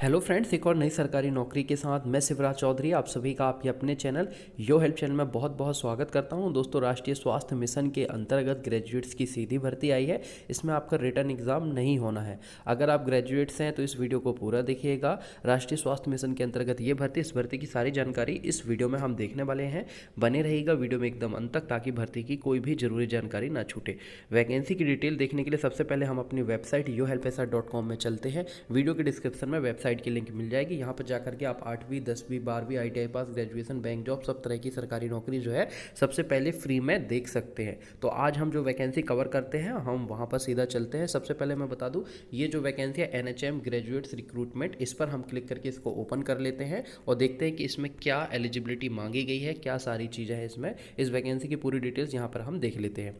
hello friends एक और नई सरकारी नौकरी के साथ मैं शिवराज चौधरी आप सभी का आपके अपने चैनल यो हेल्प चैनल में बहुत बहुत स्वागत करता हूं दोस्तों राष्ट्रीय स्वास्थ्य मिशन के अंतर्गत ग्रेजुएट्स की सीधी भर्ती आई है इसमें आपका रिटर्न एग्जाम नहीं होना है अगर आप ग्रेजुएट्स हैं तो इस वीडियो को पूरा देखिएगा राष्ट्रीय स्वास्थ्य मिशन के अंतर्गत ये भर्ती इस भर्ती की सारी जानकारी इस वीडियो में हम देखने वाले हैं बने रहेगा वीडियो में एकदम अंत तक ताकि भर्ती की कोई भी जरूरी जानकारी ना छूटे वैकेंसी की डिटेल देखने के लिए सबसे पहले हम अपनी वेबसाइट यो में चलते हैं वीडियो के डिस्क्रिप्शन में वेबसाइट वेबसाइट की लिंक मिल जाएगी यहाँ पर जाकर के आप आठवीं दसवीं बारहवीं I T pass graduation bank job सब तरह की सरकारी नौकरी जो है सबसे पहले फ्री में देख सकते हैं तो आज हम जो वैकेंसी कवर करते हैं हम वहाँ पर सीधा चलते हैं सबसे पहले मैं बता दूँ ये जो वैकेंसी है एन ग्रेजुएट्स रिक्रूटमेंट इस पर हम क्लिक करके इसको ओपन कर लेते हैं और देखते हैं कि इसमें क्या एलिजिबिलिटी मांगी गई है क्या सारी चीज़ें हैं इसमें इस वैकेंसी की पूरी डिटेल्स यहाँ पर हम देख लेते हैं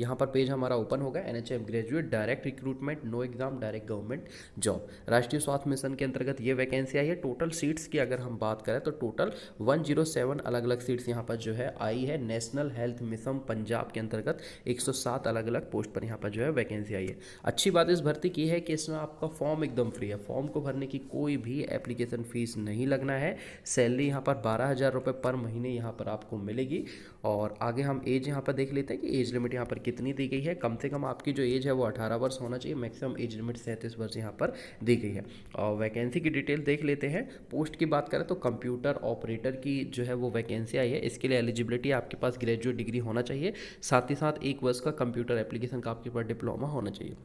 यहाँ पर पेज हमारा ओपन होगा N H graduate direct recruitment no exam direct government job Rashtriya Swasthya mission के अंतर्गत ये वैकेंसी आई है टोटल सीट्स की अगर हम बात करें तो टोटल 107 अलग अलग सीट्स यहाँ पर जो है आई है नेशनल हेल्थ मिशन पंजाब के अंतर्गत 107 अलग अलग पोस्ट पर यहाँ पर जो है वैकेंसी आई है अच्छी बात इस भर्ती की है कि इसमें आपका फॉर्म एकदम फ्री है फॉर्म को भरने की कोई भी एप्लीकेशन फ़ीस नहीं लगना है सैलरी यहाँ पर बारह हज़ार पर महीने यहाँ पर आपको मिलेगी और आगे हम एज यहाँ पर देख लेते हैं कि एज लिमिट यहाँ पर कितनी दी गई है कम से कम आपकी जो एज है वो अठारह वर्ष होना चाहिए मैक्सिमम एज लिमिट सैंतीस वर्ष यहाँ पर दी गई है और वैकेंसी की डिटेल देख लेते हैं पोस्ट की बात करें तो कंप्यूटर ऑपरेटर की जो है वो वैकेंसी आई है इसके लिए एलिजिबिलिटी आपके पास ग्रेजुएट डिग्री होना चाहिए साथ ही साथ एक वर्ष का कंप्यूटर एप्लीकेशन का आपके पास डिप्लोमा होना चाहिए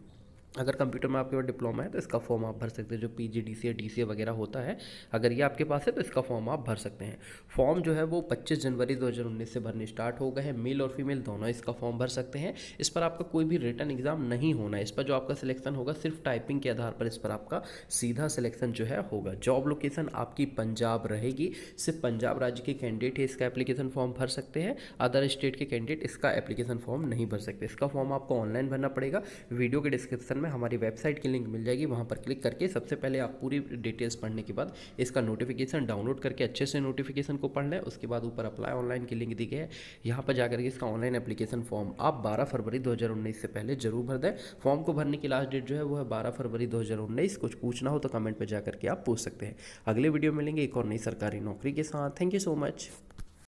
अगर कंप्यूटर में आपके पास डिप्लोमा है तो इसका फॉर्म आप भर सकते हैं जो P G D C D C वगैरह होता है अगर ये आपके पास है तो इसका फॉर्म आप भर सकते हैं फॉर्म जो है वो 25 जनवरी 2019 से भरने स्टार्ट हो गए हैं मेल और फीमेल दोनों इसका फॉर्म भर सकते हैं इस पर आपका कोई भी रिटर्न एग्जाम नहीं होना है इस पर जो आपका सिलेक्शन होगा सिर्फ टाइपिंग के आधार पर इस पर आपका सीधा सिलेक्शन जो है होगा जॉब लोकेशन आपकी पंजाब रहेगी सिर्फ पंजाब राज्य के कैंडिडेट ही इसका एप्लीकेशन फॉर्म भर सकते हैं अदर स्टेट के कैंडिडेट इसका एप्लीकेशन फॉर्म नहीं भर सकते इसका फॉर्म आपको ऑनलाइन भरना पड़ेगा वीडियो के डिस्क्रिप्शन में हमारी वेबसाइट की लिंक मिल जाएगी वहाँ पर क्लिक करके सबसे पहले आप पूरी डिटेल्स पढ़ने के बाद इसका नोटिफिकेशन डाउनलोड करके अच्छे से नोटिफिकेशन को पढ़ लें उसके बाद ऊपर अप्लाई ऑनलाइन की लिंक दी गई है यहाँ पर जाकर के इसका ऑनलाइन एप्लीकेशन फॉर्म आप बारह फरवरी दो से पहले जरूर भर दें फॉर्म को भरने की लास्ट डेट जो है वो है बारह फरवरी दो कुछ पूछना हो तो कमेंट पर जाकर के आप पूछ सकते हैं अगले वीडियो मिलेंगे एक और नई सरकारी नौकरी के साथ थैंक यू सो मच